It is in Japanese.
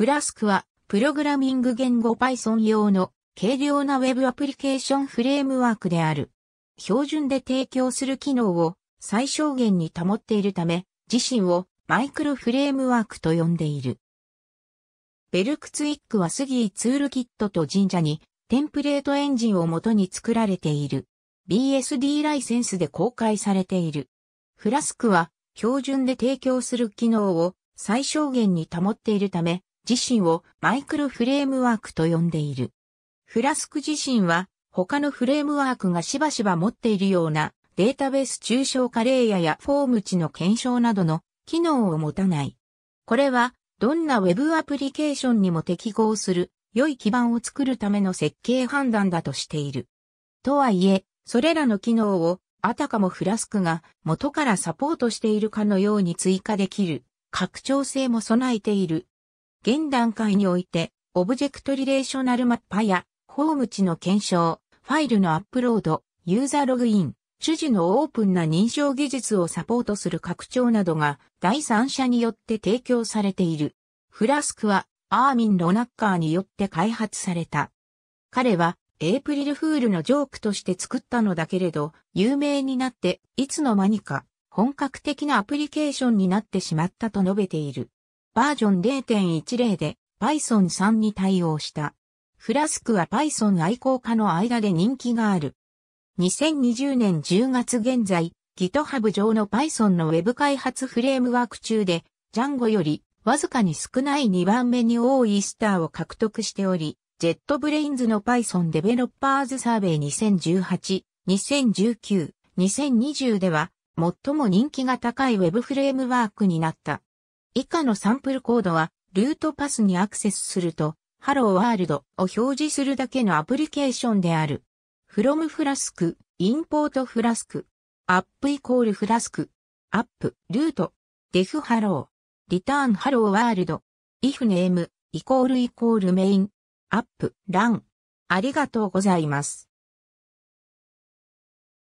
フラスクは、プログラミング言語 Python 用の軽量な Web アプリケーションフレームワークである。標準で提供する機能を最小限に保っているため、自身をマイクロフレームワークと呼んでいる。ベルクツイックはスギーツールキットと神社にテンプレートエンジンを元に作られている。BSD ライセンスで公開されている。フラスクは標準で提供する機能を最小限に保っているため、自身をマイクロフレームワークと呼んでいる。フラスク自身は他のフレームワークがしばしば持っているようなデータベース抽象化レイヤやフォーム値の検証などの機能を持たない。これはどんな Web アプリケーションにも適合する良い基盤を作るための設計判断だとしている。とはいえ、それらの機能をあたかもフラスクが元からサポートしているかのように追加できる拡張性も備えている現段階において、オブジェクトリレーショナルマッパや、ホーム値の検証、ファイルのアップロード、ユーザーログイン、主事のオープンな認証技術をサポートする拡張などが第三者によって提供されている。フラスクはアーミン・ロナッカーによって開発された。彼はエイプリルフールのジョークとして作ったのだけれど、有名になっていつの間にか本格的なアプリケーションになってしまったと述べている。バージョン0.10で Python 3に対応した。フラスクは Python 愛好家の間で人気がある。2020年10月現在、GitHub 上の Python の Web 開発フレームワーク中で、ジ j a n g o よりわずかに少ない2番目に多いスターを獲得しており、JetBrains の Python o ベロッパーズサーベイ2018、2019、2020では最も人気が高い Web フレームワークになった。以下のサンプルコードは、ルートパスにアクセスすると、ハローワールドを表示するだけのアプリケーションである。from フラスク、インポートフラスク、アップイコールフラスク、アップ、ルート、デフハロー、リターンハローワールド、if name、イコールイコールメイン、アップ、ラン。ありがとうございます。